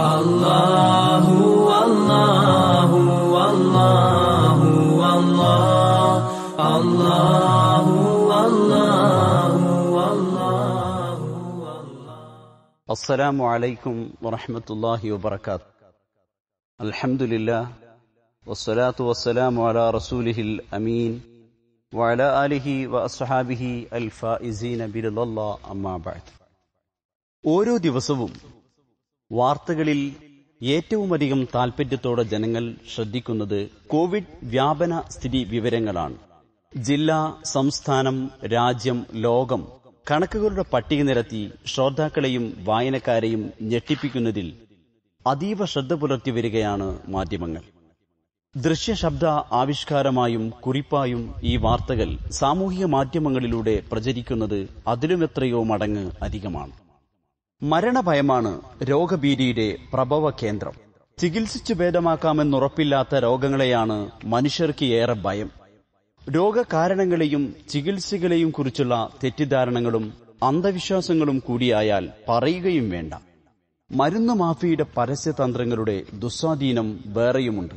الله والله والله والله الله والله والله السلام عليكم ورحمة الله وبركاته الحمد لله والصلاة والسلام على رسوله الأمين وعلى آله وأصحابه الفائزين بلد الله أما بعد ഓരോ ദിവസവും വാർത്തകളിൽ ഏറ്റവുമധികം താൽപര്യത്തോടെ ജനങ്ങൾ ശ്രദ്ധിക്കുന്നത് കോവിഡ് വ്യാപന സ്ഥിതി വിവരങ്ങളാണ് ജില്ല സംസ്ഥാനം രാജ്യം ലോകം കണക്കുകളുടെ പട്ടിക നിരത്തി ശ്രോതാക്കളെയും വായനക്കാരെയും ഞെട്ടിപ്പിക്കുന്നതിൽ അതീവ ശ്രദ്ധ പുലർത്തി വരികയാണ് മാധ്യമങ്ങൾ ദൃശ്യശബ്ദ ആവിഷ്കാരമായും കുറിപ്പായും ഈ വാർത്തകൾ സാമൂഹിക മാധ്യമങ്ങളിലൂടെ പ്രചരിക്കുന്നത് അതിലുമെത്രയോ മടങ്ങ് അധികമാണ് മരണഭയമാണ് രോഗഭീതിയുടെ പ്രഭവ കേന്ദ്രം ചികിത്സിച്ചു ഭേദമാക്കാമെന്നുറപ്പില്ലാത്ത രോഗങ്ങളെയാണ് മനുഷ്യർക്ക് ഏറെ ഭയം രോഗകാരണങ്ങളെയും ചികിത്സകളെയും കുറിച്ചുള്ള തെറ്റിദ്ധാരണകളും അന്ധവിശ്വാസങ്ങളും കൂടിയായാൽ പറയുകയും വേണ്ട മരുന്ന് മാഫിയുടെ പരസ്യതന്ത്രങ്ങളുടെ ദുസ്വാധീനം വേറെയുമുണ്ട്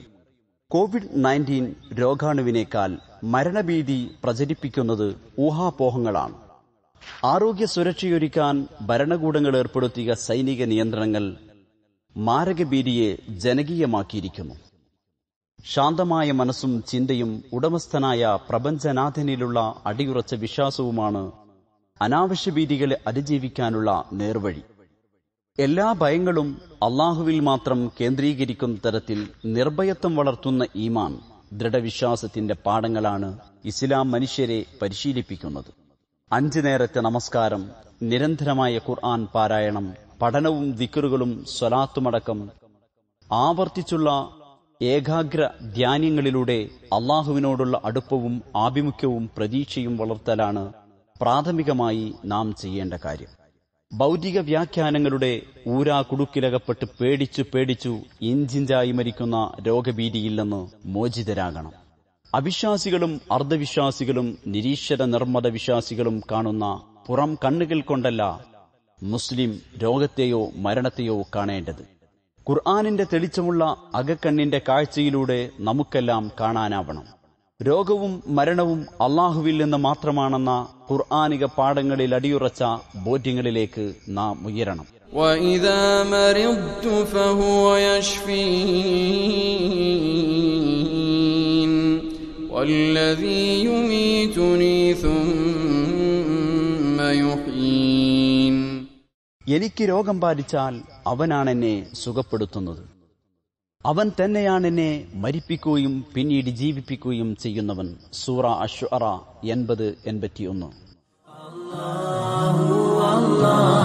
കോവിഡ് നയൻറ്റീൻ രോഗാണുവിനേക്കാൾ മരണഭീതി പ്രചരിപ്പിക്കുന്നത് ഊഹാപോഹങ്ങളാണ് ആരോഗ്യ സുരക്ഷയൊരുക്കാൻ ഭരണകൂടങ്ങൾ ഏർപ്പെടുത്തിയ സൈനിക നിയന്ത്രണങ്ങൾ മാരകഭീതിയെ ജനകീയമാക്കിയിരിക്കുന്നു ശാന്തമായ മനസ്സും ചിന്തയും ഉടമസ്ഥനായ പ്രപഞ്ചനാഥനിലുള്ള അടിയുറച്ച വിശ്വാസവുമാണ് അനാവശ്യ ഭീതികളെ അതിജീവിക്കാനുള്ള നേർവഴി എല്ലാ ഭയങ്ങളും അള്ളാഹുവിൽ മാത്രം കേന്ദ്രീകരിക്കും തരത്തിൽ നിർഭയത്വം വളർത്തുന്ന ഈമാൻ ദൃഢവിശ്വാസത്തിന്റെ പാഠങ്ങളാണ് ഇസ്ലാം മനുഷ്യരെ പരിശീലിപ്പിക്കുന്നത് അഞ്ചു നേരത്തെ നമസ്കാരം നിരന്തരമായ ഖുർആൻ പാരായണം പഠനവും ദിക്കറുകളും സ്വലാത്തുമടക്കം ആവർത്തിച്ചുള്ള ഏകാഗ്ര ധ്യാനങ്ങളിലൂടെ അള്ളാഹുവിനോടുള്ള അടുപ്പവും ആഭിമുഖ്യവും പ്രതീക്ഷയും വളർത്തലാണ് പ്രാഥമികമായി നാം ചെയ്യേണ്ട കാര്യം ഭൗതിക വ്യാഖ്യാനങ്ങളുടെ ഊരാ കുടുക്കിലകപ്പെട്ട് പേടിച്ചു പേടിച്ചു ഇഞ്ചിഞ്ചായി മരിക്കുന്ന രോഗഭീതിയില്ലെന്ന് മോചിതരാകണം അവിശ്വാസികളും അർദ്ധവിശ്വാസികളും നിരീശ്വര നിർമ്മത വിശ്വാസികളും കാണുന്ന പുറം കണ്ണുകൾ കൊണ്ടല്ല മുസ്ലിം രോഗത്തെയോ മരണത്തെയോ കാണേണ്ടത് ഖുർആാനിന്റെ തെളിച്ചമുള്ള അകക്കണ്ണിന്റെ കാഴ്ചയിലൂടെ നമുക്കെല്ലാം കാണാനാവണം രോഗവും മരണവും അള്ളാഹുവിൽ നിന്ന് മാത്രമാണെന്ന ഖുർആാനിക പാഠങ്ങളിൽ അടിയുറച്ച ബോധ്യങ്ങളിലേക്ക് നാം ഉയരണം والذي يميتني ثم يحيين എനിക്ക് രോഗം ബാധിച്ചാൽ അവനാണ് എന്നെ സുഖപ്പെടുത്തുന്നത് അവൻ തന്നെയാണ് എന്നെ മരിപ്പിക്കുകയും പിന്നീട് ജീവിപ്പിക്കുകയും ചെയ്യുന്നവൻ സൂറ അഷുറ എൺപത് എൺപത്തിയൊന്ന് അള്ളാഹു അള്ളാഹു